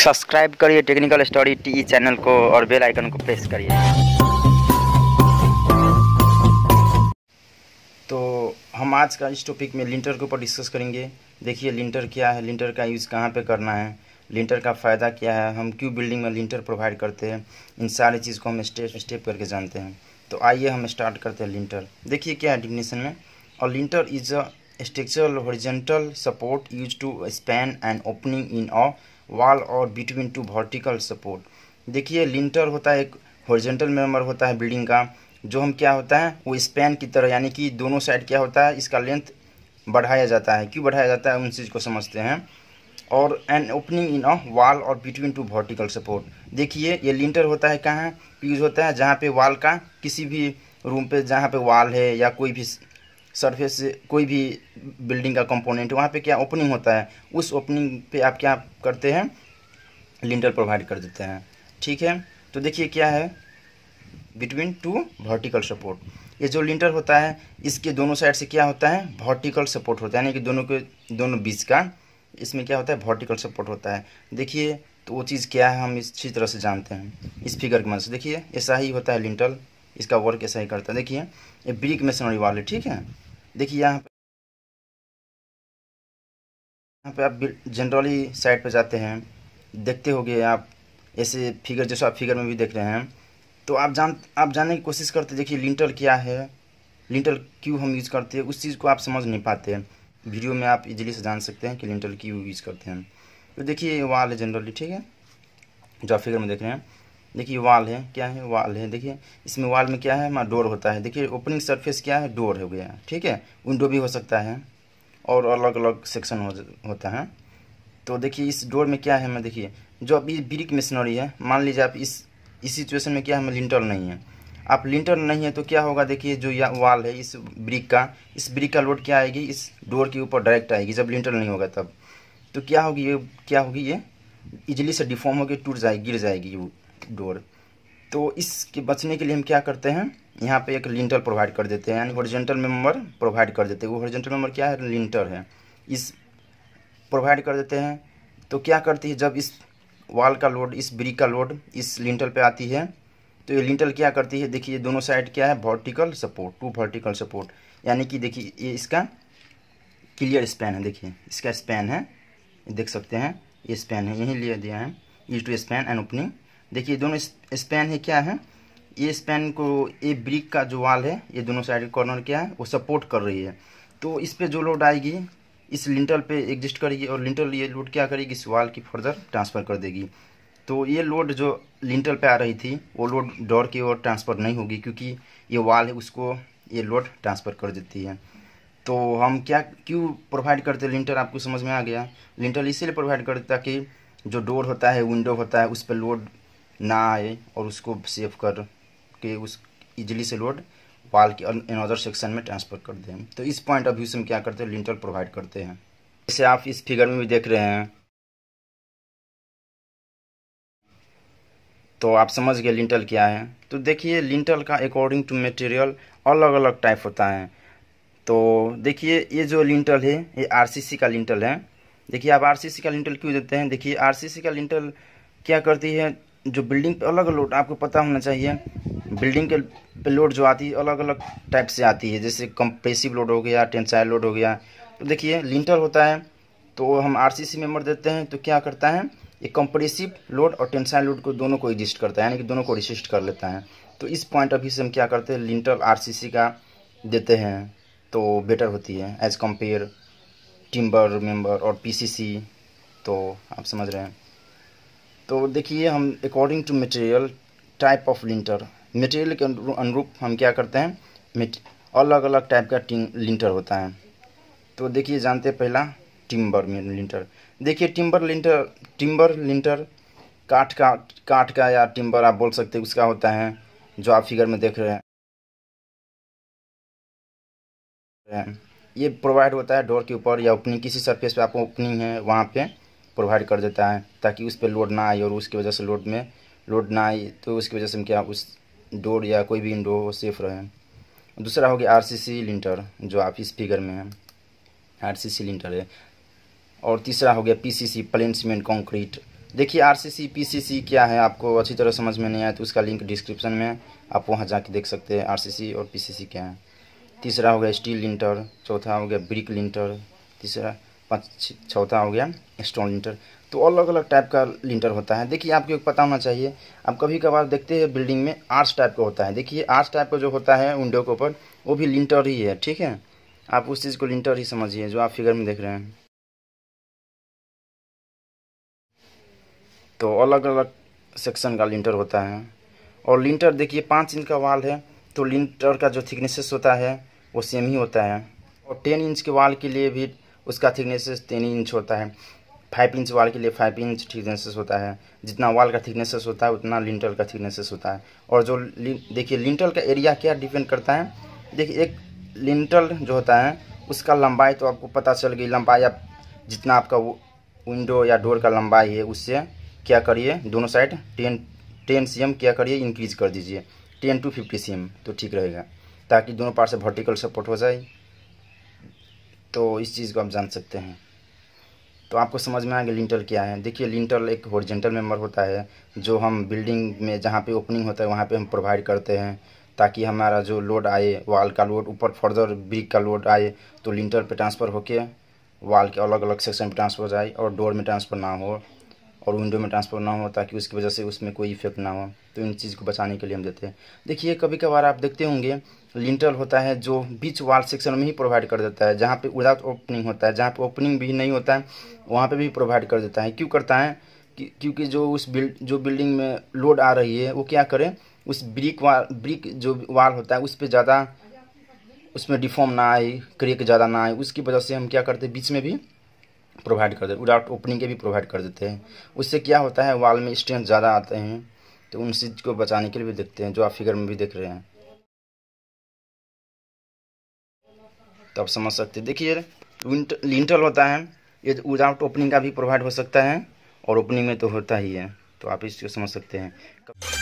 subscribe करिए technical study T channel को और बेल आइकन को प्रेस करिए तो हम आज का इस टॉपिक में लिंटर के ऊपर डिस्कस करेंगे देखिए लिंटर क्या है लिंटर का यूज़ कहाँ पे करना है लिंटर का फ़ायदा क्या है हम क्यों बिल्डिंग में लिंटर प्रोवाइड करते हैं इन सारी चीज़ को हम स्टेप स्टेप करके जानते हैं तो आइए हम स्टार्ट करते हैं लिंटर देखिए क्या है डिफिनेशन में और lintel is a structural horizontal support used to span an opening in a wall or between two vertical support देखिए लिंटर होता है एक हॉरिजेंटल मेम्बर होता है बिल्डिंग का जो हम क्या होता है वो स्पैन की तरह यानी कि दोनों साइड क्या होता है इसका लेंथ बढ़ाया जाता है क्यों बढ़ाया जाता है उन चीज़ को समझते हैं और an opening in a wall और बिटवीन टू वर्टिकल सपोर्ट देखिए ये लिंटर होता है कहाँ यूज़ होता है जहाँ पे वॉल का किसी भी रूम पे जहाँ पे वॉल है या कोई भी सरफेस कोई भी बिल्डिंग का कंपोनेंट वहाँ पे क्या ओपनिंग होता है उस ओपनिंग पे आप क्या करते हैं लिंटर प्रोवाइड कर देते हैं ठीक है तो देखिए क्या है बिटवीन टू वर्टिकल सपोर्ट ये जो लिंटर होता है इसके दोनों साइड से क्या होता है वर्टिकल सपोर्ट होता है यानी कि दोनों के दोनों बीच का इसमें क्या होता है वर्टिकल सपोर्ट होता है देखिए तो वो चीज़ क्या है हम इसी तरह से जानते हैं इस फिगर के मदद से देखिए ऐसा ही होता है लिंटल इसका वर्क ऐसा ही करता है देखिए ये ब्रिक मेसनरी वाले ठीक है देखिए यहाँ पे यहाँ पे आप जनरली साइड पे जाते हैं देखते होगे आप ऐसे फिगर जैसे आप फिगर में भी देख रहे हैं तो आप जान आप जानने की कोशिश करते देखिए लिंटर क्या है लिंटर क्यों हम यूज़ करते हैं उस चीज़ को आप समझ नहीं पाते हैं वीडियो में आप इजीली से जान सकते हैं कि लिंटर क्यों यूज़ करते हैं तो देखिए वाल है जनरली ठीक है जो आप फिगर में देख रहे हैं देखिए वाल है क्या है वाल है देखिए इसमें वाल में क्या है हमारा डोर होता है देखिए ओपनिंग सरफेस क्या है डोर हो गया ठीक है विंडो भी हो सकता है और अलग अलग सेक्शन हो, होता है तो देखिए इस डोर में क्या है मैं देखिए जो अभी ब्रिक मशीनरी है मान लीजिए आप इस इस सिचुएशन में क्या है लिंटर नहीं है आप लिंटर नहीं है तो क्या होगा देखिए जो या वाल है इस ब्रिक का इस ब्रिक का लोड क्या आएगी इस डोर के ऊपर डायरेक्ट आएगी जब लिंटर नहीं होगा तब तो क्या होगी ये क्या होगी ये इजिली से डिफॉर्म होकर टूट जाएगी गिर जाएगी वो डोर तो इसके बचने के लिए हम क्या करते हैं यहाँ पे एक लिंटर प्रोवाइड कर देते हैं यानी हॉरिजेंटल मेम्बर प्रोवाइड कर देते हैं वो हॉरिजेंटल मेम्बर क्या है लिंटर है इस प्रोवाइड कर देते हैं तो क्या करती है जब इस वाल का लोड इस ब्रिक का लोड इस लिंटल पे आती है तो ये लिंटल क्या करती है देखिए दोनों साइड क्या है vertical support two vertical support यानी कि देखिए ये इसका क्लियर स्पैन है देखिए इसका स्पैन है देख सकते हैं ये स्पैन है यही लिया दिया है ई टू स्पैन एंड ओपनिंग देखिए दोनों स्पैन है क्या है ये स्पैन को ये ब्रिक का जो वाल है ये दोनों साइड कॉर्नर क्या है वो सपोर्ट कर रही है तो इस पर जो लोड आएगी इस लिंटल पे एग्जिस्ट करेगी और लिंटल ये लोड क्या करेगी इस वाल की फर्दर ट्रांसफ़र कर देगी तो ये लोड जो लिंटल पे आ रही थी वो लोड डोर की ओर ट्रांसफ़र नहीं होगी क्योंकि ये वाल है उसको ये लोड ट्रांसफ़र कर देती है तो हम क्या क्यों प्रोवाइड करते लिंटर आपको समझ में आ गया लिंटल इसीलिए प्रोवाइड करते ताकि जो डोर होता है विंडो होता है उस पर लोड ना आए और उसको सेव कर के उस इजिली से लोड वाल के अनदर सेक्शन में ट्रांसफर कर दें तो इस पॉइंट ऑफ व्यू से हम क्या करते हैं लिंटर प्रोवाइड करते हैं जैसे आप इस फिगर में भी देख रहे हैं तो आप समझ गए लिंटल क्या है तो देखिए लिंटल का अकॉर्डिंग टू मटेरियल अलग अलग टाइप होता है तो देखिए ये जो लिंटल है ये आरसीसी का लिंटल है देखिए आप आरसीसी का लिंटल क्यों देते हैं देखिए आरसीसी का लिंटल क्या करती है जो बिल्डिंग पे अलग लोड आपको पता होना चाहिए बिल्डिंग के पे लोड जो आती है अलग अलग टाइप से आती है जैसे कंप्रेसिव लोड हो गया टेंसाइल लोड हो गया तो देखिए लिंटर होता है तो हम आरसीसी मेंबर देते हैं तो क्या करता है ये कंप्रेसिव लोड और टेंसाइल लोड को दोनों को एग्जिस्ट करता है यानी कि दोनों को रिसिस्ट कर लेता है तो इस पॉइंट ऑफ व्यू से हम क्या करते हैं लिंटर सी का देते हैं तो बेटर होती है एज कम्पेयर टिम्बर मेम्बर और सी तो आप समझ रहे हैं तो देखिए हम according to material type of lintel material के अनुरूप हम क्या करते हैं अलग अलग टाइप का लिंटर होता है तो देखिए जानते हैं पहला टिम्बर लिंटर देखिए टिम्बर लिंटर टिम्बर लिंटर काठ का काठ का या टिम्बर आप बोल सकते हैं उसका होता है जो आप फिगर में देख रहे हैं ये प्रोवाइड होता है डोर के ऊपर या ओपनिंग किसी सरफेस पे आपको ओपनिंग है वहाँ पे प्रोवाइड कर देता है ताकि उस पर लोड ना आए और उसकी वजह से लोड में लोड ना आए तो उसकी वजह से क्या उस डोर या कोई भी इंडोर सेफ रहे दूसरा हो गया आर सी लिंटर जो आप इस फिगर में है आर सी लिंटर है और तीसरा हो गया P C C plain cement concrete देखिए R C C P C C क्या है आपको अच्छी तरह समझ में नहीं आया तो उसका लिंक डिस्क्रिप्शन में आप वहाँ जाके देख सकते हैं आर सी सी और पी सी सी क्या है तीसरा हो गया स्टील लिंटर चौथा हो गया ब्रिक लिंटर तीसरा पाँच चौथा हो गया स्टोन लिंटर तो अलग अलग टाइप का लिंटर होता है देखिए आपको एक पता होना चाहिए आप कभी कभार देखते हैं बिल्डिंग में आर्ट्स टाइप का होता है देखिए आर्ट्स टाइप का जो होता है विंडो के ऊपर वो भी लिंटर ही है ठीक है आप उस चीज़ को लिंटर ही समझिए जो आप फिगर में देख रहे हैं तो अलग अलग सेक्शन का लिंटर होता है और लिंटर देखिए पाँच इंच का वाल है तो लिंटर का जो थिकनेसेस होता है वो सेम ही होता है और टेन इंच के वाल के लिए भी उसका थिकनेसेस तीन इंच होता है फाइव इंच वाल के लिए फाइव इंच थिकनेसेस होता है जितना वाल का थिकनेसेस होता है उतना लिंटल का थिकनेसेस होता है और जो देखिए लिंटल का एरिया क्या डिपेंड करता है देखिए एक लिंटल जो होता है उसका लंबाई तो आपको पता चल गई लंबाई आप जितना आपका विंडो या डोर का लंबाई है उससे क्या करिए दोनों साइड टेन टेन सी क्या करिए इंक्रीज कर दीजिए टेन टू फिफ्टी सी तो ठीक रहेगा ताकि दोनों पार्ट से वर्टिकल सपोर्ट हो जाए तो इस चीज़ को आप जान सकते हैं तो आपको समझ में आएंगे लिंटल क्या है देखिए लिंटल एक हॉरिजेंटल मेम्बर होता है जो हम बिल्डिंग में जहाँ पे ओपनिंग होता है वहाँ पे हम प्रोवाइड करते हैं ताकि हमारा जो लोड आए वाल का लोड ऊपर फर्दर ब्रिक का लोड आए तो लिंटल पे ट्रांसफ़र होके वाल के अलग अलग सेक्शन में ट्रांसफ़र जाए और डोर में ट्रांसफ़र ना हो और विंडो में ट्रांसफर ना हो ताकि उसकी वजह से उसमें कोई इफेक्ट ना हो तो इन चीज़ को बचाने के लिए हम देते हैं देखिए कभी कभार आप देखते होंगे लिंटल होता है जो बीच वाल सेक्शन में ही प्रोवाइड कर देता है जहाँ पे विदाउट ओपनिंग होता है जहाँ पे ओपनिंग भी नहीं होता है वहाँ पे भी प्रोवाइड कर देता है क्यों करता है क्योंकि जो उस बिल्ड जो बिल्डिंग में लोड आ रही है वो क्या करें उस ब्रिक वाल ब्रिक जो वाल होता है उस पर ज़्यादा उसमें डिफॉर्म ना आए क्रेक ज़्यादा ना आए उसकी वजह से हम क्या करते हैं बीच में भी प्रोवाइड कर देते विदाउट ओपनिंग के भी प्रोवाइड कर देते हैं उससे क्या होता है वाल में स्ट्रेंथ ज़्यादा आते हैं तो उन चीज़ को बचाने के लिए भी देखते हैं जो आप फिगर में भी देख रहे हैं तो आप समझ सकते हैं देखिए लिंटल होता है ये विदाउट ओपनिंग का भी प्रोवाइड हो सकता है और ओपनिंग में तो होता ही है तो आप इसको समझ सकते हैं